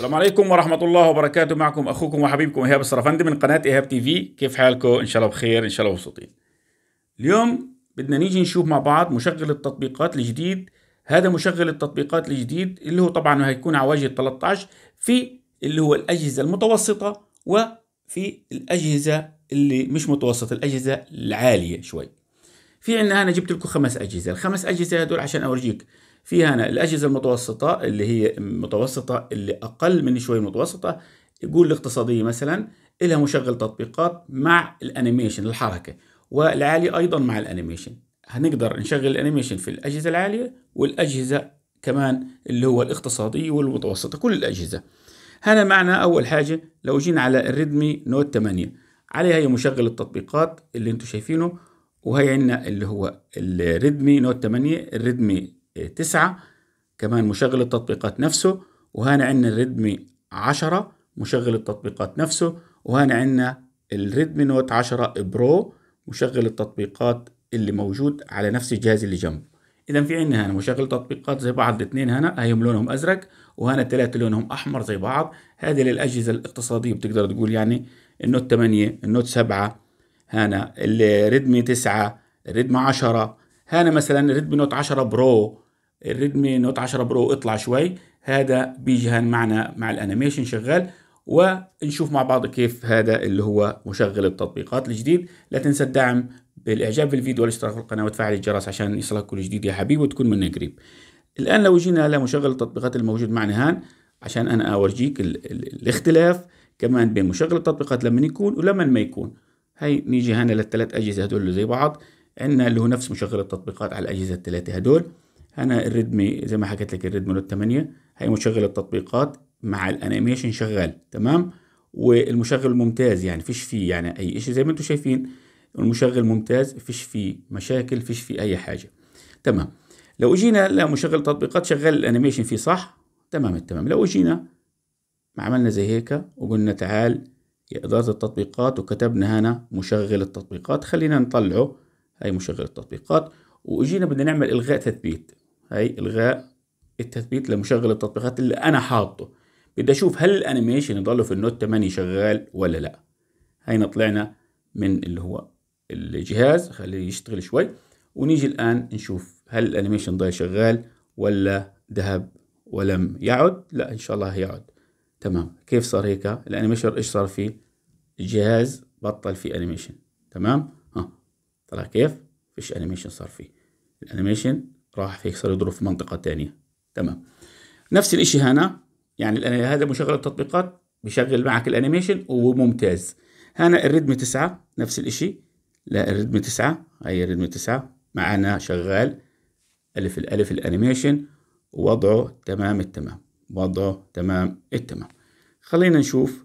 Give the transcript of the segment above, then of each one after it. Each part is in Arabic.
السلام عليكم ورحمة الله وبركاته معكم أخوكم وحبيبكم إيهاب السرفندي من قناة إيهاب تي في كيف حالكم إن شاء الله بخير إن شاء الله مبسوطين اليوم بدنا نيجي نشوف مع بعض مشغل التطبيقات الجديد هذا مشغل التطبيقات الجديد اللي هو طبعا هيكون على وجه 13 في اللي هو الأجهزة المتوسطة وفي الأجهزة اللي مش متوسطة الأجهزة العالية شوي في عندنا أنا جبت لكم خمس أجهزة الخمس أجهزة هدول عشان أورجيك في هنا الأجهزة المتوسطة اللي هي متوسطة اللي أقل من شوية متوسطة يقول الاقتصادية مثلا إلها مشغل تطبيقات مع الأنيميشن الحركة والعالية أيضا مع الأنيميشن هنقدر نشغل الأنيميشن في الأجهزة العالية والأجهزة كمان اللي هو الاقتصادية والمتوسطة كل الأجهزة هنا معنا أول حاجة لو جينا على الريدمي نوت 8 عليها هي مشغل التطبيقات اللي انتم شايفينه وهي عندنا اللي هو الريدمي نوت 8 الريدمي 9 كمان مشغل التطبيقات نفسه وهنا عندنا الريدمي 10 مشغل التطبيقات نفسه وهنا عندنا الريدمي نوت 10 برو مشغل التطبيقات اللي موجود على نفس الجهاز اللي جنبه اذا في عندنا هنا مشغل تطبيقات زي بعض الاثنين هنا هيهم لونهم ازرق وهنا الثلاثه لونهم احمر زي بعض هذه للاجهزه الاقتصاديه بتقدر تقول يعني النوت 8 النوت 7 هنا الريدمي 9 الريدمي 10 هنا مثلا الريدمي نوت 10 برو الريدمي نوت 10 برو اطلع شوي هذا بيجهن معنا مع الانيميشن شغال ونشوف مع بعض كيف هذا اللي هو مشغل التطبيقات الجديد لا تنسى الدعم بالاعجاب بالفيديو والاشتراك في القناه وتفعيل الجرس عشان يصلك كل جديد يا حبيبي وتكون منا قريب الان لو جينا لمشغل التطبيقات الموجود معنا هان عشان انا اورجيك الـ الـ الاختلاف كمان بين مشغل التطبيقات لما يكون ولما ما يكون هاي نيجي هنا للثلاث اجهزه هدول زي بعض عندنا اللي هو نفس مشغل التطبيقات على الاجهزه الثلاثه هدول انا الريدمي زي ما حكيت لك الريدمي نوت 8 هي مشغل التطبيقات مع الانيميشن شغال تمام والمشغل ممتاز يعني فيش فيه يعني اي شيء زي ما انتم شايفين المشغل ممتاز فيش فيه مشاكل فيش فيه اي حاجه تمام لو اجينا لمشغل تطبيقات شغال الانيميشن فيه صح تمام التمام لو اجينا عملنا زي هيك وقلنا تعال يا إدارة التطبيقات وكتبنا هنا مشغل التطبيقات خلينا نطلعه هاي مشغل التطبيقات وإجينا بدنا نعمل إلغاء تثبيت هاي الغاء التثبيت لمشغل التطبيقات اللي انا حاطه بدي اشوف هل الانيميشن يضل في النوت 8 شغال ولا لا هينا طلعنا من اللي هو الجهاز خليه يشتغل شوي ونيجي الان نشوف هل الانيميشن ضل شغال ولا ذهب ولم يعد لا ان شاء الله هيعد تمام كيف صار هيك الانيميشن ايش صار فيه الجهاز بطل فيه انيميشن تمام ها طلع كيف فيش انيميشن صار فيه الانيميشن راح صار يضرب في منطقة ثانية تمام نفس الاشي هنا يعني هذا مشغل التطبيقات بيشغل معك الانيميشن وممتاز هنا الريدم 9 نفس الاشي لا الريدم 9 هي الريدم 9 معنا شغال الف الالف الانيميشن وضعه تمام التمام وضعه تمام التمام خلينا نشوف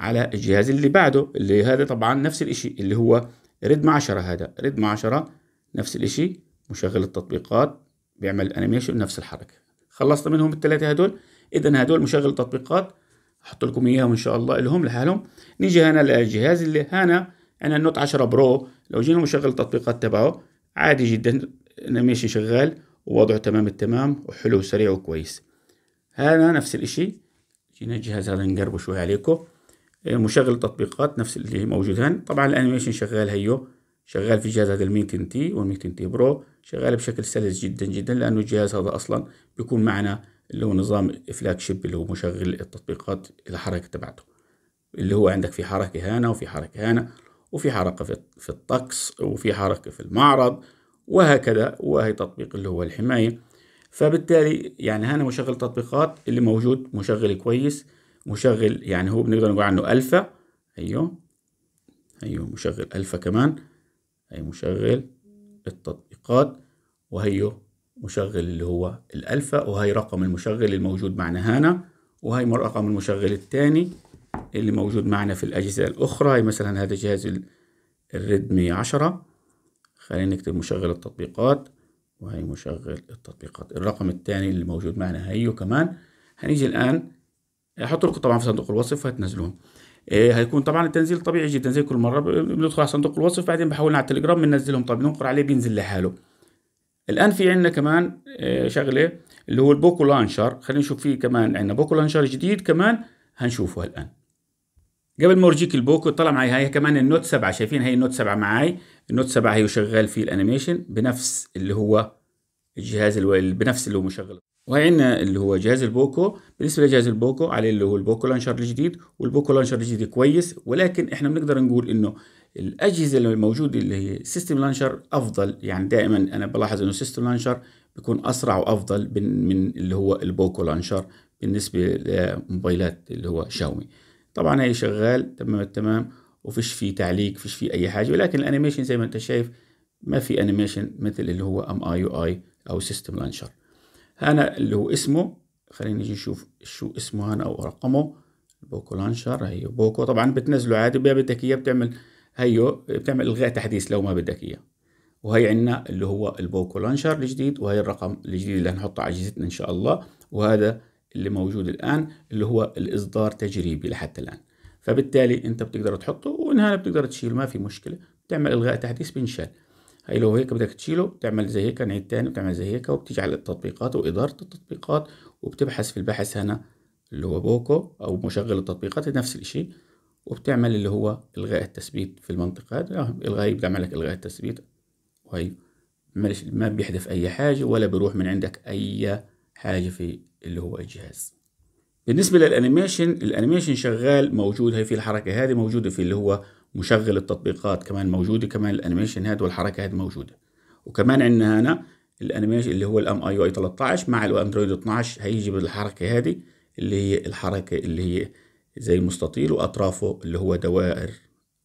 على الجهاز اللي بعده اللي هذا طبعا نفس الاشي اللي هو ريدم 10 هذا ريدم 10 نفس الاشي مشغل التطبيقات بيعمل انيميشن نفس الحركه خلصت منهم الثلاثه هدول اذا هدول مشغل التطبيقات احط لكم اياهم ان شاء الله لهم لحالهم نيجي هنا للجهاز اللي هنا انا النوت 10 برو لو جينا مشغل التطبيقات تبعه عادي جدا انيميشن شغال ووضعه تمام التمام وحلو وسريع وكويس هذا نفس الاشي جينا الجهاز هذا نقربه شوي عليكم إيه، مشغل التطبيقات نفس اللي موجود هنا طبعا الانيميشن شغال هيو شغال في جهاز هذا الميتن تي والميتن تي برو شغاله بشكل سلس جدا جدا لانه الجهاز هذا اصلا بيكون معنا اللي هو نظام فلاج شيب اللي هو مشغل التطبيقات الحركه تبعته اللي هو عندك في حركه هنا وفي حركه هنا وفي حركه في الطقس وفي حركه في المعرض وهكذا وهي تطبيق اللي هو الحمايه فبالتالي يعني هنا مشغل تطبيقات اللي موجود مشغل كويس مشغل يعني هو بنقدر نقول عنه الفا ايوه ايوه مشغل الفا كمان اي مشغل التطبيقات وهي مشغل اللي هو الألفا وهي رقم المشغل الموجود معنا هنا وهي رقم المشغل الثاني اللي موجود معنا في الأجهزة الأخرى هي مثلا هذا جهاز الريدمي عشرة خلينا نكتب مشغل التطبيقات وهي مشغل التطبيقات الرقم الثاني اللي موجود معنا هيو كمان هنيجي الآن احط لكم طبعا في صندوق الوصف هتنزلوهم إيه، هيكون طبعا التنزيل طبيعي جدا زي كل مره بندخل على صندوق الوصف بعدين بحولنا على التليجرام بننزلهم طب بننقر عليه بينزل لحاله الان في عندنا كمان إيه، شغله اللي هو البوكو لانشر خلينا نشوف فيه كمان عندنا بوكو لانشر جديد كمان هنشوفه الان قبل ما اورجيك البوكو طلع معي هاي كمان النوت 7 شايفين هاي النوت 7 معي النوت 7 هي شغال فيه الانيميشن بنفس اللي هو الجهاز اللي بنفس اللي هو مشغل وهي اللي هو جهاز البوكو بالنسبه لجهاز البوكو عليه اللي هو البوكو لانشر الجديد والبوكو لانشر الجديد كويس ولكن احنا بنقدر نقول انه الاجهزه الموجوده اللي هي سيستم لانشر افضل يعني دائما انا بلاحظ انه سيستم لانشر بيكون اسرع وافضل من اللي هو البوكو لانشر بالنسبه لموبايلات اللي هو شاومي طبعا هي شغال تمام التمام وفيش في تعليق فيش في اي حاجه ولكن الانيميشن زي ما انت شايف ما في انيميشن مثل اللي هو ام اي يو اي او سيستم لانشر هنا اللي هو اسمه خلينا نيجي نشوف شو اسمه هنا او رقمه بوكو لانشر هيو بوكو طبعا بتنزله عادي بيا بدك اياه بتعمل هيو بتعمل الغاء تحديث لو ما بدك اياه وهي عندنا اللي هو البوكو لانشر الجديد وهي الرقم الجديد اللي هنحطه على اجهزتنا ان شاء الله وهذا اللي موجود الان اللي هو الاصدار تجريبي لحتى الان فبالتالي انت بتقدر تحطه وانها بتقدر تشيله ما في مشكله بتعمل الغاء تحديث بنشال هاي لو هيك بدك تشيله بتعمل زي هيك نعيد تاني بتعمل زي هيك وبتيجي على التطبيقات وإدارة التطبيقات وبتبحث في البحث هنا اللي هو بوكو أو مشغل التطبيقات نفس الإشي وبتعمل اللي هو إلغاء التثبيت في المنطقة هذا آه، إلغاء بيعمل لك إلغاء التثبيت وهي طيب. ما بيحذف أي حاجة ولا بيروح من عندك أي حاجة في اللي هو الجهاز بالنسبة للأنيميشن الأنيميشن شغال موجود هي في الحركة هذه موجودة في اللي هو مشغل التطبيقات كمان موجوده كمان الانيميشن هاد والحركه هاد موجوده وكمان عندنا هنا الانيميشن اللي هو الام اي يو اي 13 مع الاندرويد 12 هيجي بالحركه هذه اللي هي الحركه اللي هي زي مستطيل واطرافه اللي هو دوائر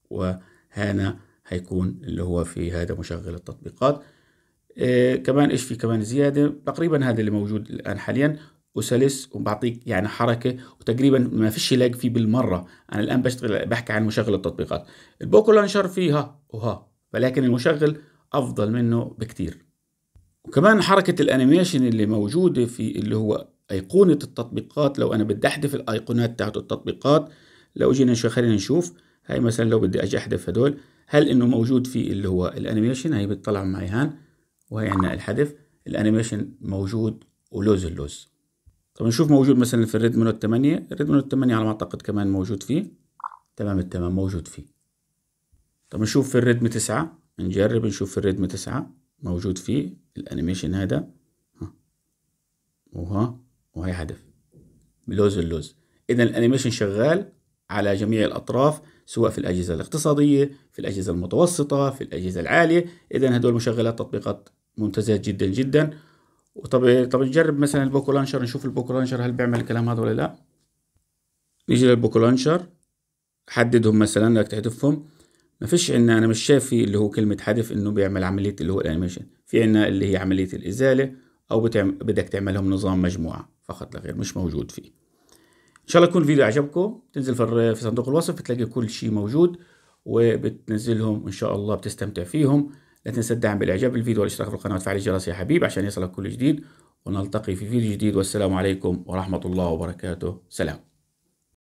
وهنا هيكون اللي هو في هذا مشغل التطبيقات إيه كمان ايش في كمان زياده تقريبا هذا اللي موجود الان حاليا وسلس وبعطيك يعني حركه وتقريبا ما فيش لاج فيه بالمره انا الان بشتغل بحكي عن مشغل التطبيقات البوكو لانشر فيها وها ولكن المشغل افضل منه بكتير وكمان حركه الانيميشن اللي موجوده في اللي هو ايقونه التطبيقات لو انا بدي احذف الايقونات بتاعت التطبيقات لو جينا شو خلينا نشوف هاي مثلا لو بدي اجي احذف هدول هل انه موجود في اللي هو الانيميشن هي بتطلع معي هان وهي عندنا الحذف الانيميشن موجود ولوز اللوز طب نشوف موجود مثلا في الريد منوت 8 الريد منوت 8 على ما اعتقد كمان موجود فيه تمام التمام موجود فيه طب نشوف في الريدم 9 نجرب نشوف في الريدم 9 موجود فيه الانيميشن هذا ها وها وهي هدف بلوز اللوز اذا الانيميشن شغال على جميع الاطراف سواء في الاجهزه الاقتصاديه في الاجهزه المتوسطه في الاجهزه العاليه اذا هدول مشغلات تطبيقات ممتازه جدا جدا وطب طب نجرب مثلا البوكو لانشر نشوف البوكو لانشر هل بيعمل الكلام هذا ولا لا نيجي للبوكو لانشر حددهم مثلا بدك تحذفهم ما فيش عندنا انا مش شايف في اللي هو كلمة حذف انه بيعمل عملية اللي هو الانيميشن في عنا اللي هي عملية الازالة او بتعمل بدك تعملهم نظام مجموعة فقط لا غير مش موجود فيه ان شاء الله يكون الفيديو عجبكم تنزل في صندوق الوصف بتلاقي كل شيء موجود وبتنزلهم ان شاء الله بتستمتع فيهم لا تنسى الدعم بالاعجاب بالفيديو والاشتراك في القناه وتفعيل الجرس يا حبيب عشان يصلك كل جديد ونلتقي في فيديو جديد والسلام عليكم ورحمه الله وبركاته سلام